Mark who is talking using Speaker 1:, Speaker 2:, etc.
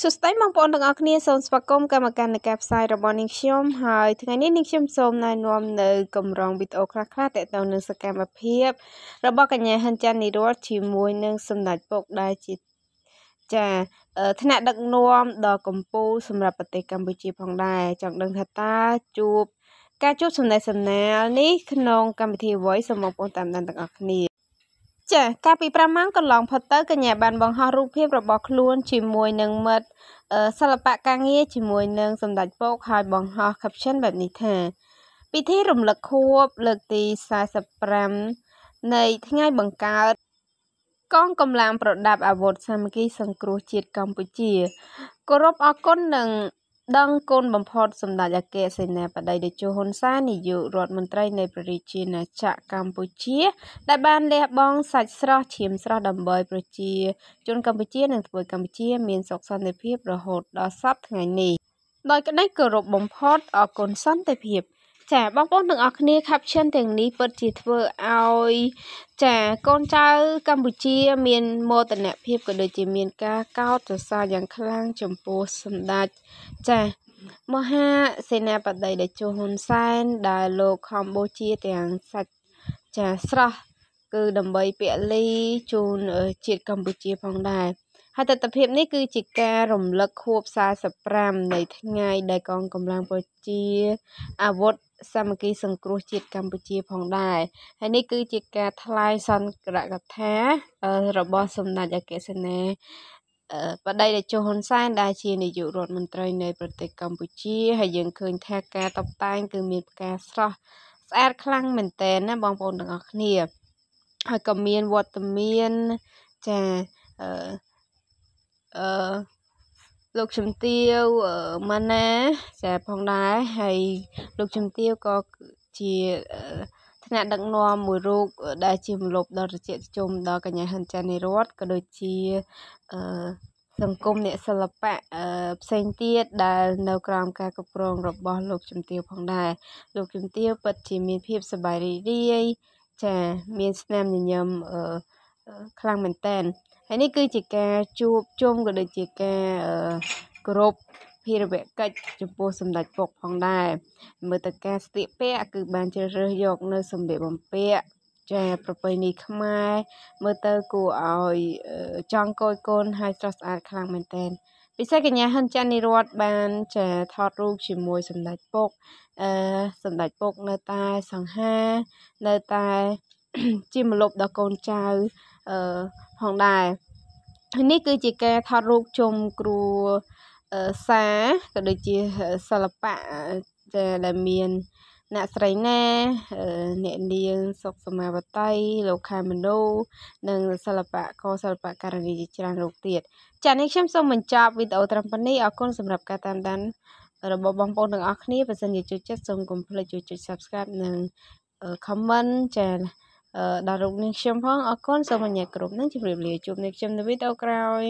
Speaker 1: សួស្តីបងប្អូនទាំងអស់គ្នាសូមស្វាគមន៍កម្មការនៃការផ្សាយរបស់នាងខ្ញុំហើយថ្ងៃនេះនាងខ្ញុំសូមណែនាំនៅកម្រងវីដេអូខ្លះៗទាក់ទងនឹងសកម្មភាព របស់កញ្ញាហ៊ុនចាន់នីរលជាមួយនឹងសម្ដេចពុកដែលជាចាថ្នាក់ដឹកនាំដល់កម្ពុជាសម្រាប់ប្រទេសកម្ពុជាផងដែរចង់ដឹងថាតើជួបការជួបសំណេះសំណាលនេះក្នុងកម្មវិធីអ្វីសូមបងប្អូនតាមដានទាំងអស់គ្នាចាកាលពី5ម៉ោងកន្លងផុតទៅកញ្ញាបានបង្ហោះរូបភាពរបស់ខ្លួនជាមួយនឹងមិត្តសិល្បៈកាងារជាមួយនឹងសម្ដេចពកហើយបង្ហោះ caption បែបនេះថាពិធីរំលឹកខួបលើកទី45នៃថ្ងៃបង្កើតកងកម្លាំងប្រដាប់អាវុធសាមគ្គី សង្គ្រោះជាតិកម្ពុជាគោរពអគុណនឹងដឹងកូនបំផុតសម្ដេចអគ្គសេនាបតីតេជោហ៊ុនសែននាយករដ្ឋមន្ត្រី នៃប្រជាជាណាចក្រកម្ពុជា ដែល បានលះបង់សាច់ស្រស់ឈាមស្រស់ដើម្បីប្រជា ជនកម្ពុជានិងធ្វើកម្ពុជា មានសុខសន្តិភាពរហូតដល់សពថ្ងៃនេះដោយក្តីគោរពបំផុតអគុណសន្តិភាពចាបងប្អូនទាំងអស់គ្នា caption ទាំងនេះពិតជាធ្វើឲ្យចាកូនចៅកម្ពុជាមានមោទនភាពក៏ដូចជាមានការកោតសរសើរយ៉ាងខ្លាំងចំពោះសម្ដេចចាមហាសេនាបតីតេជោហ៊ុនសែនដែលលោកខំបូជាទាំងសាច់ចាស្រស់គឺដើម្បីពលីជូនជាតិកម្ពុជាផងដែរហត្ថតភាពនេះគឺជាការរំលឹកខួប45នៃថ្ងៃដែលកងកម្លាំងប្រជាអាវុធសាមគ្គីសង្គ្រោះជាតិកម្ពុជាផងដែរហើយនេះគឺជាការថ្លែងសន្និកថារបស់សម្ដេចអគ្គសេនាបដីតេជោហ៊ុនសែនដែលជានាយករដ្ឋមន្ត្រីនៃប្រទេសកម្ពុជាហើយយើងឃើញថាការតបតែងគឺមានផ្កាស្រស់ស្អាតខ្លាំងមែនទែនណាបងប្អូនទាំងអស់គ្នាហើយក៏មានវត្តមានចាអឺអឺលោកជំទាវម៉ាណាចាផងដែរហើយលោកជំទាវក៏ជាថ្នាក់ដឹកនាំមួយរូបដែលជាមលប់ដល់ប្រជាជនដល់កញ្ញាហ៊ុនច័ន្ទនិរតក៏ដូចជាអឺសង្គមអ្នកសិល្បៈផ្សេងទៀតដែលនៅក្រោមការគ្រប់គ្រងរបស់លោកជំទាវ ផងដែរលោកជំទាវពិតជាមានភាពសប្បាយរីករាយចាមានស្នាមញញឹមអឺខ្លាំងមែនតើហើយនេះគឺជាការជួបជុំក៏ដូចជាការគោរពភារវកិច្ចចំពោះសម្ដេចពុក ផងដែរមើលទៅការស្ទាកពាក់គឺបានជ្រើសរើសយក នៅ សម្លៀកបំពាក់ចាប្រពៃណីខ្មែរមើលទៅគួរឲ្យចង់កោយគុណហើយស្រស់ស្អាតខ្លាំងមែនទែនពិសេសកញ្ញាហ៊ុនចាន់និរតបានចាថតរូបជាមួយសម្ដេចពុកអឺសម្ដេចពុកនៅតែសង្ហានៅតែ ជាមលប់ដល់កូនចៅអឺផងដែរនេះគឺជាការថតរូបជុំគ្រូសាក៏ដូចជាសិល្បៈដែលមានអ្នកស្រីណាអ្នកនាងសុកសមាវតីលោកខាមនូនិងសិល្បៈកសិល្បៈការនីជាច្រើនរូបទៀតចា៎នេះខ្ញុំសូមបញ្ចប់វីដេអូត្រឹមប៉ុណ្នេះអរគុណសម្រាប់ការតាមដាន របស់បងប្អូនទាំងអស់គ្នាបើសិនជាចូលចិត្តសូមកុំភ្លេចជួយចុច Subscribe និង comment ចា៎ដល់រូបនាងខ្ញុំផងអរគុណសូមអញ្ញាតគ្រប់នឹងជម្រាបលាជួបនៅខ្ញុំនៅវីដេអូក្រោយ